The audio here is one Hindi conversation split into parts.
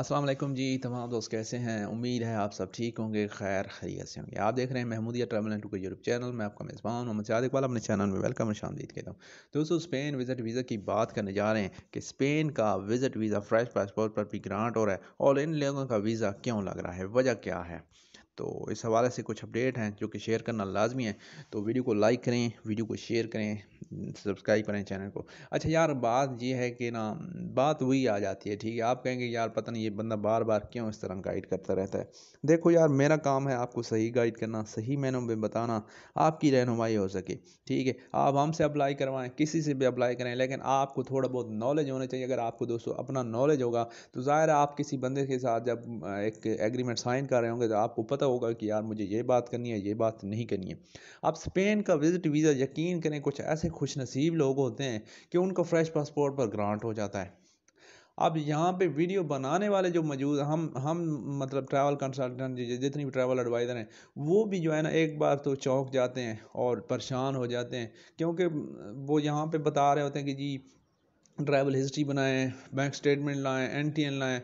असलम जी तमाम दोस्त कैसे हैं उम्मीद है आप सब ठीक होंगे खैर खैरियत से होंगे आप देख रहे हैं Mahmudiya travel and tour YouTube channel मैं आपका मेज़बान मोहम्मद सादिक वाला अपने चैनल में वेलकम और शामदीद कहता हूँ दोस्तों स्पेन विज़िट वीज़ा की बात करने जा रहे हैं कि स्पेन का विज़िट वीज़ा फ्रेश पासपोर्ट पर भी ग्रांट हो रहा है और इन लोगों का वीज़ा क्यों लग रहा है वजह क्या है तो इस हवाले से कुछ अपडेट हैं जो कि शेयर करना लाजमी है तो वीडियो को लाइक करें वीडियो को शेयर करें सब्सक्राइब करें चैनल को अच्छा यार बात ये है कि ना बात वही आ जाती है ठीक है आप कहेंगे यार पता नहीं ये बंदा बार बार क्यों इस तरह गाइड करता रहता है देखो यार मेरा काम है आपको सही गाइड करना सही मैनों में बताना आपकी रहनुमाई हो सके ठीक है आप हमसे अप्लाई करवाएं किसी से भी अप्लाई करें लेकिन आपको थोड़ा बहुत नॉलेज होना चाहिए अगर आपको दोस्तों अपना नॉलेज होगा तो ज़ाहिर आप किसी बंदे के साथ जब एक एग्रीमेंट साइन कर रहे होंगे तो आपको पता होगा कि यार मुझे ये बात करनी है ये बात नहीं करनी है आप स्पेन का विजिट वीज़ा यकीन करें कुछ ऐसे खुश नसीब लोग होते हैं कि उनको फ़्रेश पासपोर्ट पर ग्रांट हो जाता है अब यहाँ पे वीडियो बनाने वाले जो मौजूद हम हम मतलब ट्रैवल कंसल्टेंट जितनी भी ट्रैवल एडवाइज़र हैं वो भी जो है ना एक बार तो चौंक जाते हैं और परेशान हो जाते हैं क्योंकि वो यहाँ पे बता रहे होते हैं कि जी ट्रैवल हिस्ट्री बनाएं बैंक स्टेटमेंट लाएं एन टी एन लाएँ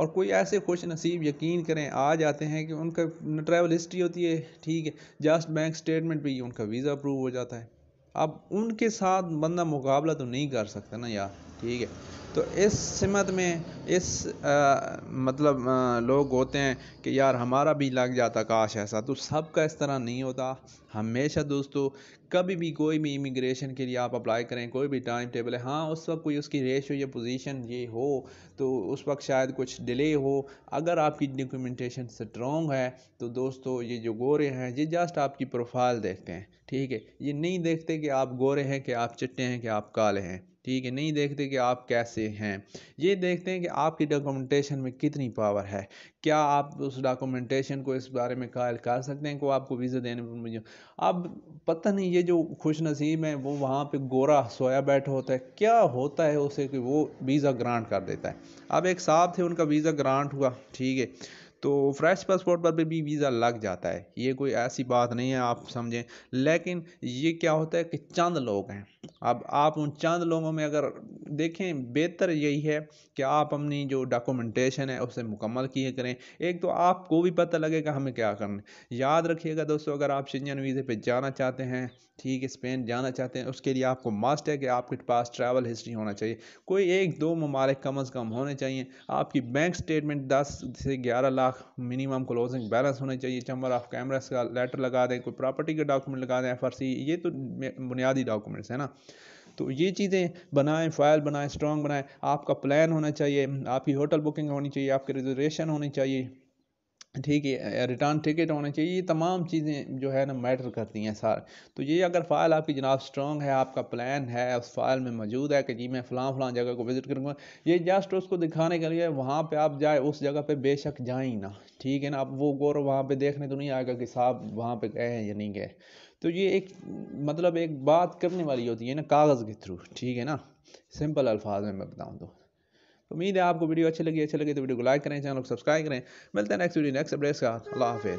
और कोई ऐसे खुश नसीब यकीन करें आ जाते हैं कि उनका ट्रैवल हिस्ट्री होती है ठीक है जस्ट बैंक स्टेटमेंट पर ही उनका वीज़ा अप्रूव हो जाता है अब उनके साथ बंदा मुकाबला तो नहीं कर सकता ना यार ठीक है तो इस सिमत में इस आ, मतलब आ, लोग होते हैं कि यार हमारा भी लग जाता काश ऐसा तो सब का इस तरह नहीं होता हमेशा दोस्तों कभी भी कोई भी इमिग्रेशन के लिए आप अप्लाई करें कोई भी टाइम टेबल है हाँ उस वक्त कोई उसकी रेशो या पोजीशन ये हो तो उस वक्त शायद कुछ डिले हो अगर आपकी डॉक्यूमेंटेशन स्ट्रॉन्ग है तो दोस्तों ये जो गोरे हैं ये जस्ट आपकी प्रोफाइल देखते हैं ठीक है ये नहीं देखते कि आप गोरे हैं कि आप चिट्टे हैं कि आप काले हैं ठीक है नहीं देखते कि आप कैसे हैं ये देखते हैं कि आपकी डॉक्यूमेंटेशन में कितनी पावर है क्या आप उस डॉक्यूमेंटेशन को इस बारे में कायल कर सकते हैं को आपको वीज़ा देने पर मुझे अब पता नहीं ये जो खुश नसीब है वो वहाँ पे गोरा सोया बैठा होता है क्या होता है उसे कि वो वीज़ा ग्रांट कर देता है अब एक साहब थे उनका वीज़ा ग्रांट हुआ ठीक है तो फ्रेश पासपोर्ट पर भी वीज़ा लग जाता है ये कोई ऐसी बात नहीं है आप समझें लेकिन ये क्या होता है कि चंद लोग हैं अब आप उन चंद लोगों में अगर देखें बेहतर यही है कि आप अपनी जो डॉक्यूमेंटेशन है उसे मुकम्मल किए करें एक तो आपको भी पता लगेगा हमें क्या करना याद रखिएगा दोस्तों अगर आप शंजन वीज़े पे जाना चाहते हैं ठीक है स्पेन जाना चाहते हैं उसके लिए आपको मस्ट है कि आपके पास ट्रैवल हिस्ट्री होना चाहिए कोई एक दो ममालिक कम अज़ कम होने चाहिए आपकी बैंक स्टेटमेंट दस से ग्यारह लाख मिनिमम क्लोजिंग बैलेंस होने चाहिए चम्बर ऑफ कैमराज का लेटर लगा दें कोई प्रॉपर्टी का डॉक्यूमेंट लगा दें एफ ये तो बुनियादी डॉक्यूमेंट्स है ना तो ये चीज़ें बनाएं फाइल बनाएं स्ट्रॉन्ग बनाएं आपका प्लान होना चाहिए आपकी होटल बुकिंग होनी चाहिए आपकी रिजर्वेशन होनी चाहिए ठीक है रिटर्न टिकट होना चाहिए ये तमाम चीज़ें जो है ना मैटर करती हैं सर तो ये अगर फ़ाइल आपकी जनाब स्ट्रॉन्ग है आपका प्लान है उस फाइल में मौजूद है कि जी मैं फ़लाँ फलां जगह को विज़िट करूँगा ये जस्ट उसको दिखाने के लिए वहाँ पे आप जाए उस जगह पे बेशक जाए ना ठीक है ना आप वो गौरव वहाँ पर देखने तो नहीं आएगा कि साहब वहाँ पर गए हैं या नहीं गए तो ये एक मतलब एक बात करने वाली होती है ना कागज़ के थ्रू ठीक है ना सिंपल अल्फाज में मैं बताऊँ तो उम्मीद है आपको वीडियो अच्छी लगी अच्छी लगी तो वीडियो को लाइक करें चैनल को सब्सक्राइब करें मिलते हैं नेक्स्ट वीडियो नेक्स्ट अपडेट्स का अल्लाह हाफिज़